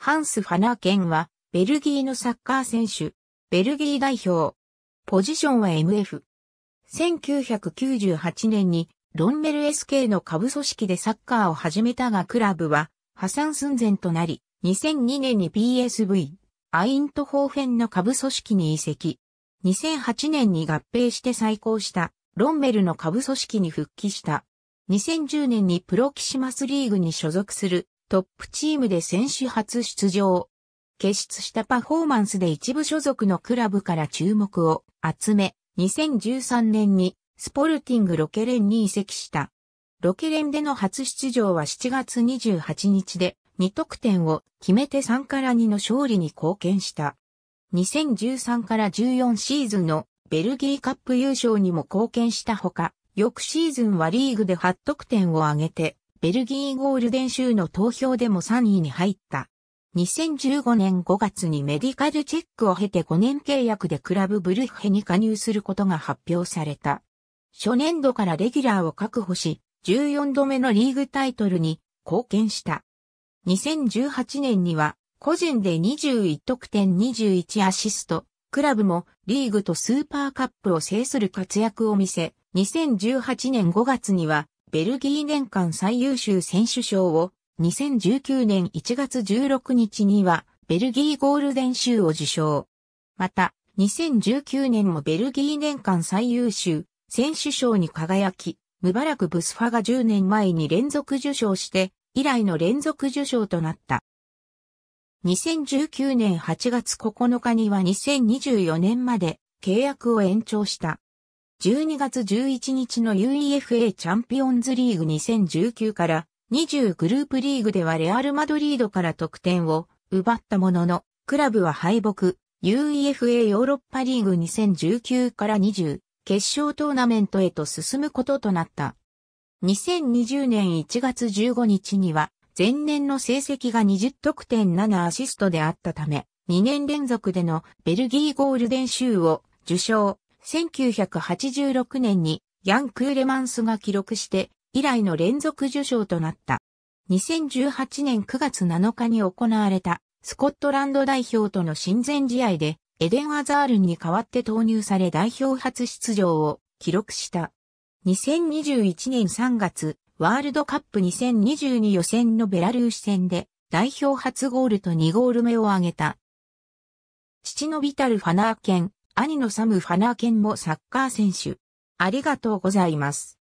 ハンス・ファナーケンは、ベルギーのサッカー選手、ベルギー代表。ポジションは MF。1998年に、ロンメル SK の下部組織でサッカーを始めたがクラブは、破産寸前となり、2002年に PSV、アイントホーフェンの下部組織に移籍。2008年に合併して再興した、ロンメルの下部組織に復帰した。2010年にプロキシマスリーグに所属するトップチームで選手初出場。傑出したパフォーマンスで一部所属のクラブから注目を集め、2013年にスポルティングロケレンに移籍した。ロケレンでの初出場は7月28日で2得点を決めて3から2の勝利に貢献した。2013から14シーズンのベルギーカップ優勝にも貢献したほか、翌シーズンはリーグで8得点を挙げてベルギーゴールデン州の投票でも3位に入った。2015年5月にメディカルチェックを経て5年契約でクラブブルッヘに加入することが発表された。初年度からレギュラーを確保し、14度目のリーグタイトルに貢献した。2018年には、個人で21得点21アシスト、クラブもリーグとスーパーカップを制する活躍を見せ、2018年5月にはベルギー年間最優秀選手賞を2019年1月16日にはベルギーゴールデン州を受賞。また、2019年もベルギー年間最優秀選手賞に輝き、ムバラク・ブスファが10年前に連続受賞して、以来の連続受賞となった。2019年8月9日には2024年まで契約を延長した。12月11日の UEFA チャンピオンズリーグ2019から20グループリーグではレアル・マドリードから得点を奪ったものの、クラブは敗北、UEFA ヨーロッパリーグ2019から20決勝トーナメントへと進むこととなった。2020年1月15日には、前年の成績が20得点7アシストであったため、2年連続でのベルギーゴールデン州を受賞。1986年にヤン・クーレマンスが記録して以来の連続受賞となった。2018年9月7日に行われたスコットランド代表との親善試合でエデン・アザールに代わって投入され代表初出場を記録した。2021年3月、ワールドカップ2022予選のベラルーシ戦で代表初ゴールと2ゴール目を挙げた。父のビタル・ファナー県、兄のサム・ファナーケンもサッカー選手。ありがとうございます。